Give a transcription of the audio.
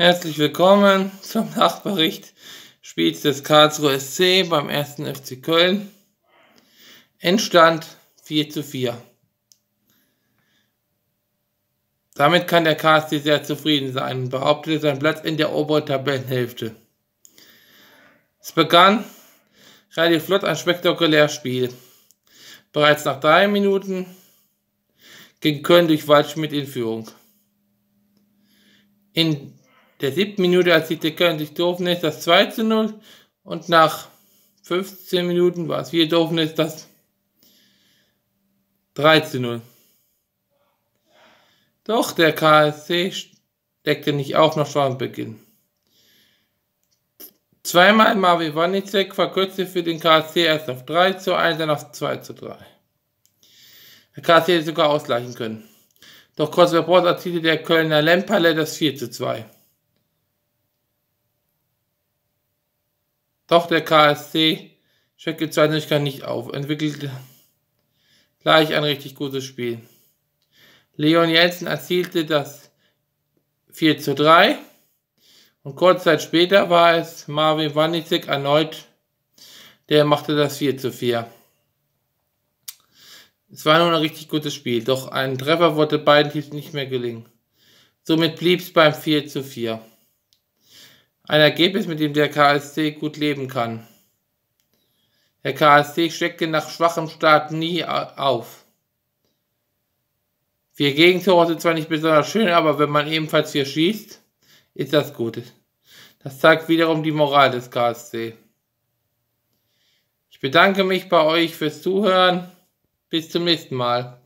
Herzlich willkommen zum Nachbericht Spiels des Karlsruhe SC beim 1. FC Köln. Endstand 4 zu 4. Damit kann der KSC sehr zufrieden sein und behauptet seinen Platz in der oberen Tabellenhälfte. Es begann relativ flott ein spektakuläres Spiel. Bereits nach drei Minuten ging Köln durch Waldschmidt in Führung. In der siebten Minute erzielte Köln durch Doofnis das 2 zu 0 und nach 15 Minuten war es wieder Doofnis das 3 zu 0. Doch der KSC deckte nicht auf noch nach Beginn. Zweimal Marvin Wanicek verkürzte für den KSC erst auf 3 zu 1, dann auf 2 zu 3. Der KSC hätte sogar ausgleichen können. Doch kurz vor erzielte der Kölner Lempale das 4 zu 2. Doch der KSC schreckte zwei Nichtigkeiten nicht auf, entwickelte gleich ein richtig gutes Spiel. Leon Jensen erzielte das 4 zu 3 und kurz Zeit später war es Marvin Wanizek erneut, der machte das 4 zu 4. Es war nur ein richtig gutes Spiel, doch ein Treffer wollte beiden Teams nicht mehr gelingen. Somit blieb es beim 4 zu 4. Ein Ergebnis, mit dem der KSC gut leben kann. Der KSC steckte nach schwachem Start nie auf. Vier Gegentore sind zwar nicht besonders schön, aber wenn man ebenfalls vier schießt, ist das gut. Das zeigt wiederum die Moral des KSC. Ich bedanke mich bei euch fürs Zuhören. Bis zum nächsten Mal.